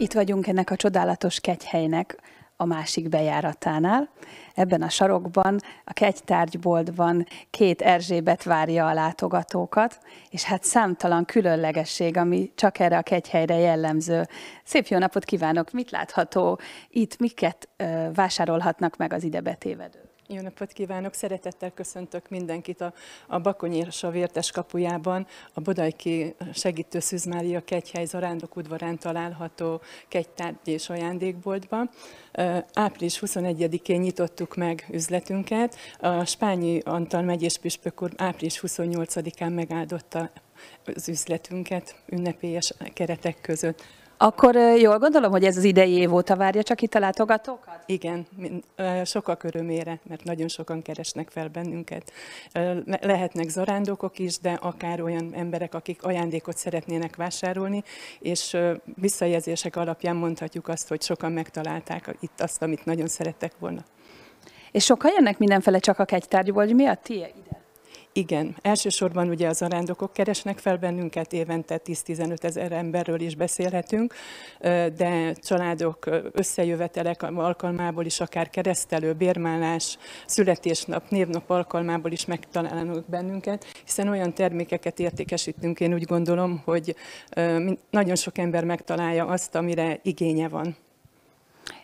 Itt vagyunk ennek a csodálatos kegyhelynek a másik bejáratánál. Ebben a sarokban, a kegytárgyboltban két Erzsébet várja a látogatókat, és hát számtalan különlegesség, ami csak erre a kegyhelyre jellemző. Szép jó napot kívánok! Mit látható itt, miket vásárolhatnak meg az idebetévedők? Jó napot kívánok! Szeretettel köszöntök mindenkit a, a a Vértes kapujában, a Bodajki Segítő Szűzmária Kegyhely Zarándok udvarán található kegytárgy és ajándékboltban. Április 21-én nyitottuk meg üzletünket. A Spányi Antal megyés püspök úr április 28-án megáldotta az üzletünket ünnepélyes keretek között. Akkor jól gondolom, hogy ez az idei év óta várja csak itt a látogatókat? Igen, sokak örömére, mert nagyon sokan keresnek fel bennünket. Lehetnek zarándokok is, de akár olyan emberek, akik ajándékot szeretnének vásárolni, és visszajelzések alapján mondhatjuk azt, hogy sokan megtalálták itt azt, amit nagyon szerettek volna. És sokan jönnek mindenfele csak a kegytárgyból, hogy mi a ti ide igen, elsősorban ugye az arándokok keresnek fel bennünket, évente 10-15 ezer emberről is beszélhetünk, de családok összejövetelek alkalmából is, akár keresztelő, bérmálás, születésnap, névnap alkalmából is megtalálnak bennünket, hiszen olyan termékeket értékesítünk, én úgy gondolom, hogy nagyon sok ember megtalálja azt, amire igénye van.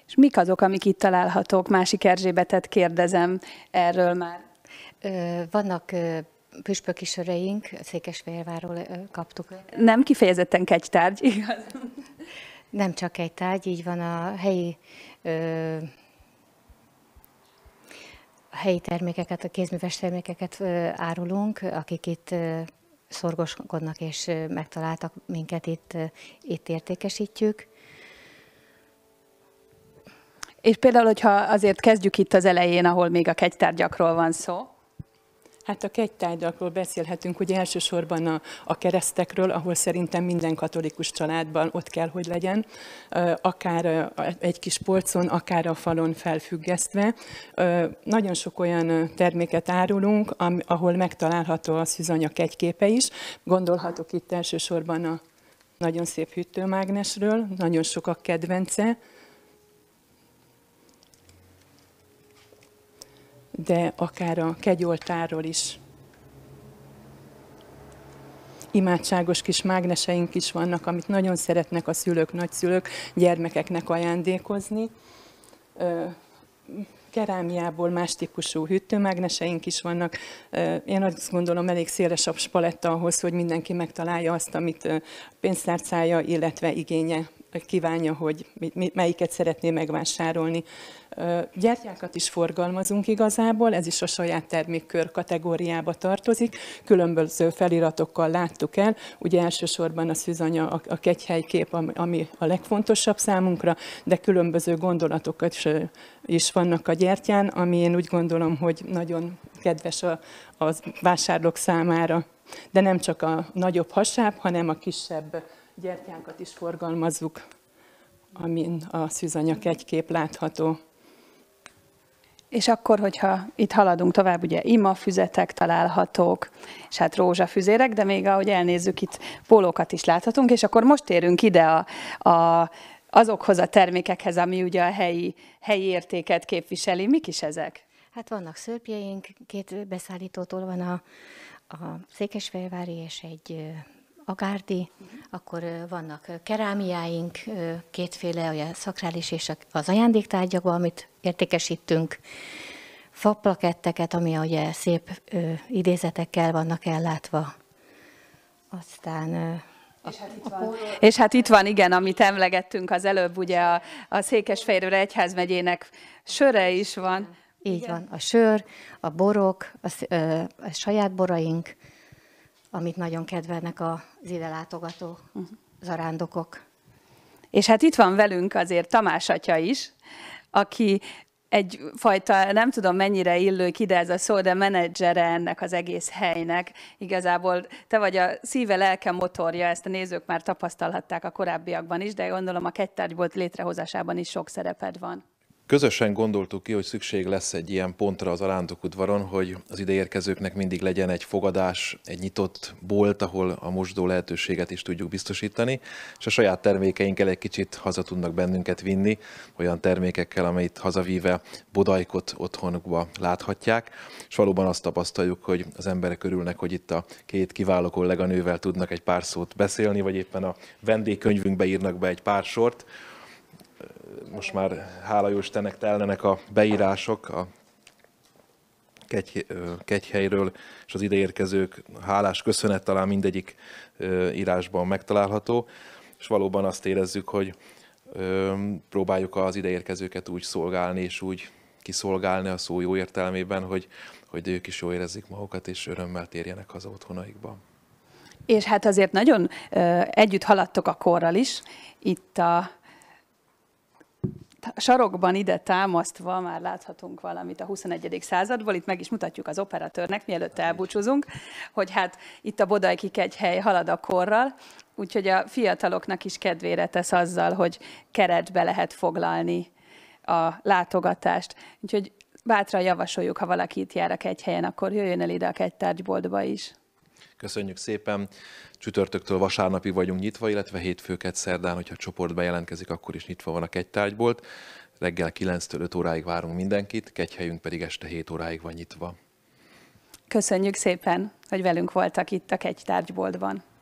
És mik azok, amik itt találhatók? Másik Erzsébetet kérdezem erről már. Vannak püspöki söreink, Székesfehérváról kaptuk. Nem kifejezetten egy tárgy, igaz? Nem csak egy tárgy, így van a helyi ö, a helyi termékeket, a kézműves termékeket árulunk, akik itt szorgoskodnak és megtaláltak minket, itt, itt értékesítjük. És például, hogyha azért kezdjük itt az elején, ahol még a kegytárgyakról van szó, Hát a kegytárgyakról beszélhetünk, hogy elsősorban a, a keresztekről, ahol szerintem minden katolikus családban ott kell, hogy legyen, akár egy kis polcon, akár a falon felfüggesztve. Nagyon sok olyan terméket árulunk, ahol megtalálható a szűzanya kegyképe is. Gondolhatok itt elsősorban a nagyon szép hűtőmágnesről, nagyon sokak kedvence, de akár a kegyoltárról is. Imádságos kis mágneseink is vannak, amit nagyon szeretnek a szülők, nagyszülők gyermekeknek ajándékozni. Kerámiából más típusú hűtőmágneseink is vannak. Én azt gondolom, elég szélesabb spaletta ahhoz, hogy mindenki megtalálja azt, amit pénztárcája, illetve igénye kívánja, hogy melyiket szeretné megvásárolni. Gyertyákat is forgalmazunk igazából, ez is a saját termékkör kategóriába tartozik. Különböző feliratokkal láttuk el, ugye elsősorban a szűzanya, a kép, ami a legfontosabb számunkra, de különböző gondolatokat is, is vannak a gyertyán, ami én úgy gondolom, hogy nagyon kedves a, a vásárlók számára. De nem csak a nagyobb hasáb, hanem a kisebb gyertyánkat is forgalmazzuk, amin a szűzanyag egy kép látható. És akkor, hogyha itt haladunk tovább, ugye ima füzetek találhatók, és hát rózsafüzérek, de még ahogy elnézzük, itt pólókat is láthatunk, és akkor most érünk ide a, a, azokhoz a termékekhez, ami ugye a helyi, helyi értéket képviseli. Mik is ezek? Hát vannak szörpjeink, két beszállítótól van a, a Székesfehérvári és egy a gárdi, akkor vannak kerámiáink, kétféle, a szakrális és az ajándéktárgyakban, amit értékesítünk, faplaketteket, ami ugye szép idézetekkel vannak ellátva. Aztán és hát, itt van. és hát itt van, igen, amit emlegettünk az előbb, ugye a, a Székesfehérvár Egyházmegyének söre is van. Így igen. van, a sör, a borok, a, a saját boraink, amit nagyon kedvelnek az ide látogató mhm. zarándokok. És hát itt van velünk azért Tamás atya is, aki egyfajta, nem tudom mennyire illők ide ez a szó, de menedzsere ennek az egész helynek. Igazából te vagy a szíve lelke motorja, ezt a nézők már tapasztalhatták a korábbiakban is, de gondolom a kettárgy volt létrehozásában is sok szereped van. Közösen gondoltuk ki, hogy szükség lesz egy ilyen pontra az alántok udvaron, hogy az ideérkezőknek mindig legyen egy fogadás, egy nyitott bolt, ahol a mosdó lehetőséget is tudjuk biztosítani, és a saját termékeinkkel egy kicsit haza tudnak bennünket vinni, olyan termékekkel, amelyet hazavíve bodajkot otthonukba láthatják, és valóban azt tapasztaljuk, hogy az emberek örülnek, hogy itt a két kiváló kolléganővel tudnak egy pár szót beszélni, vagy éppen a vendégkönyvünkbe írnak be egy pár sort, most már hála jó Istennek telnenek a beírások a kegy, kegyhelyről, és az ideérkezők hálás köszönet talán mindegyik írásban megtalálható, és valóban azt érezzük, hogy próbáljuk az ideérkezőket úgy szolgálni, és úgy kiszolgálni a szó jó értelmében, hogy, hogy ők is jól érezzék magukat, és örömmel térjenek haza otthonaikba. És hát azért nagyon ö, együtt haladtok a korral is. Itt a sarokban ide támasztva már láthatunk valamit a 21. századból, itt meg is mutatjuk az operatőrnek, mielőtt elbúcsúzunk, hogy hát itt a Bodajkik egy hely halad a korral, úgyhogy a fiataloknak is kedvére tesz azzal, hogy keretbe lehet foglalni a látogatást. Úgyhogy bátran javasoljuk, ha valaki itt jár a kegyhelyen, akkor jöjjön el ide a kegytárgyboltba is. Köszönjük szépen. Csütörtöktől vasárnapig vagyunk nyitva, illetve hétfőket szerdán, hogyha a csoport bejelentkezik, akkor is nyitva van a kegytárgybolt. Reggel 9-től 5 óráig várunk mindenkit, kegyhelyünk pedig este 7 óráig van nyitva. Köszönjük szépen, hogy velünk voltak itt a kegytárgyboltban.